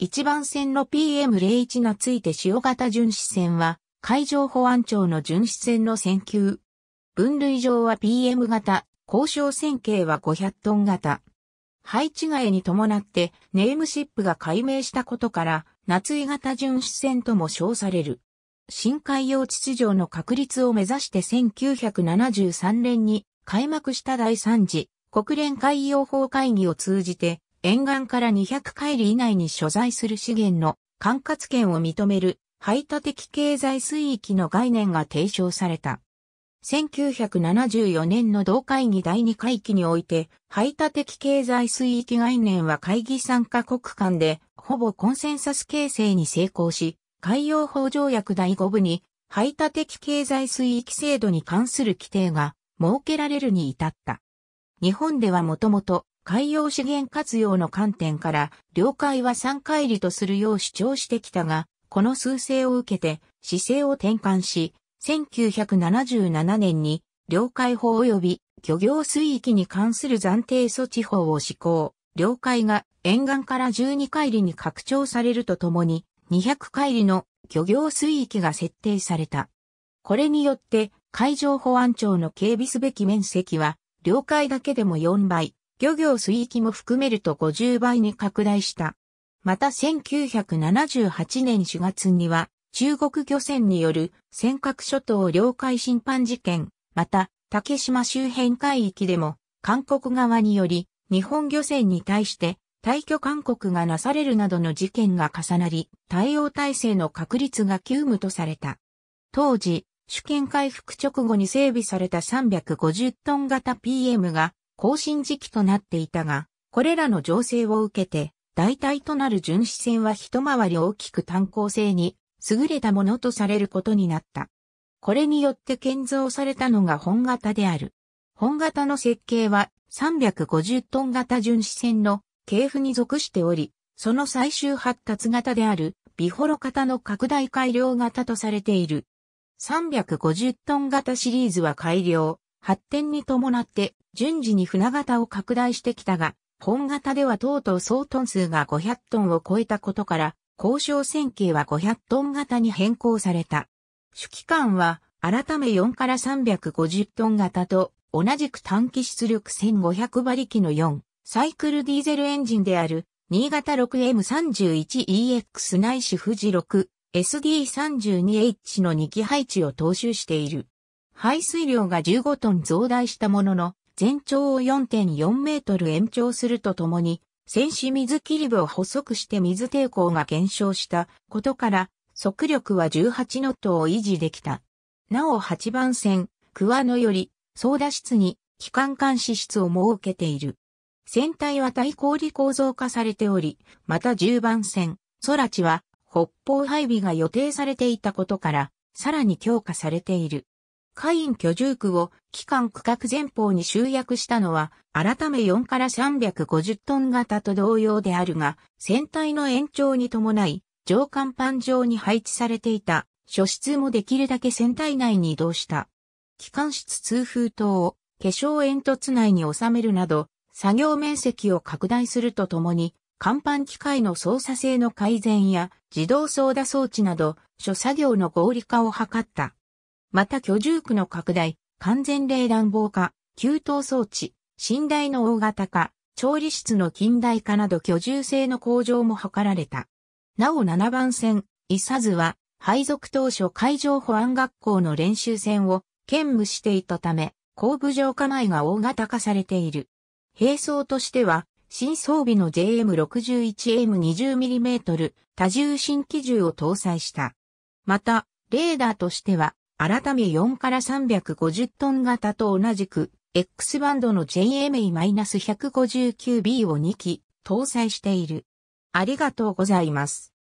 1番線の PM01 がついて潮型巡視船は、海上保安庁の巡視船の船級。分類上は PM 型、交渉線形は500トン型。配置えに伴ってネームシップが解明したことから、夏井型巡視船とも称される。深海洋秩序の確立を目指して1973年に開幕した第3次国連海洋法会議を通じて沿岸から200海里以内に所在する資源の管轄権を認める排他的経済水域の概念が提唱された。1974年の同会議第2回期において、排他的経済水域概念は会議参加国間で、ほぼコンセンサス形成に成功し、海洋法条約第5部に、排他的経済水域制度に関する規定が設けられるに至った。日本ではもともと海洋資源活用の観点から、領海は3回離とするよう主張してきたが、この趨勢を受けて、姿勢を転換し、1977年に、領海法及び漁業水域に関する暫定措置法を施行。領海が沿岸から12海里に拡張されるとともに、200海里の漁業水域が設定された。これによって、海上保安庁の警備すべき面積は、領海だけでも4倍、漁業水域も含めると50倍に拡大した。また1978年4月には、中国漁船による尖閣諸島領海侵犯事件、また竹島周辺海域でも、韓国側により、日本漁船に対して退去勧告がなされるなどの事件が重なり、対応体制の確立が急務とされた。当時、主権回復直後に整備された350トン型 PM が更新時期となっていたが、これらの情勢を受けて、代替となる巡視船は一回り大きく単行性に優れたものとされることになった。これによって建造されたのが本型である。本型の設計は350トン型巡視船の系譜に属しており、その最終発達型であるビホロ型の拡大改良型とされている。350トン型シリーズは改良、発展に伴って順次に船型を拡大してきたが、本型ではとうとう総トン数が500トンを超えたことから、交渉線形は500トン型に変更された。主機関は改め4から350トン型と同じく短期出力1500馬力の4サイクルディーゼルエンジンである新潟 6M31EX 内市富士 6SD32H の2機配置を踏襲している。排水量が15トン増大したものの、全長を4.4メートル延長するとともに、戦士水切り部を細くして水抵抗が減少したことから、速力は18ノットを維持できた。なお8番線、桑野より、操舵室に機関監視室を設けている。船体は対抗理構造化されており、また10番線、空地は北方配備が予定されていたことから、さらに強化されている。カイン居住区を期間区画前方に集約したのは、改め4から350トン型と同様であるが、船体の延長に伴い、上甲板上に配置されていた、諸室もできるだけ船体内に移動した。機関室通風塔を化粧煙突内に収めるなど、作業面積を拡大するとともに、甲板機械の操作性の改善や自動操舵装置など、諸作業の合理化を図った。また居住区の拡大、完全冷暖房化、給湯装置、寝台の大型化、調理室の近代化など居住性の向上も図られた。なお7番線、伊佐津は、配属当初海上保安学校の練習船を兼務していたため、後部上構えが大型化されている。並走としては、新装備の JM61M20mm 多重新機銃を搭載した。また、レーダーとしては、改め4から350トン型と同じく、X バンドの JMA-159B を2機搭載している。ありがとうございます。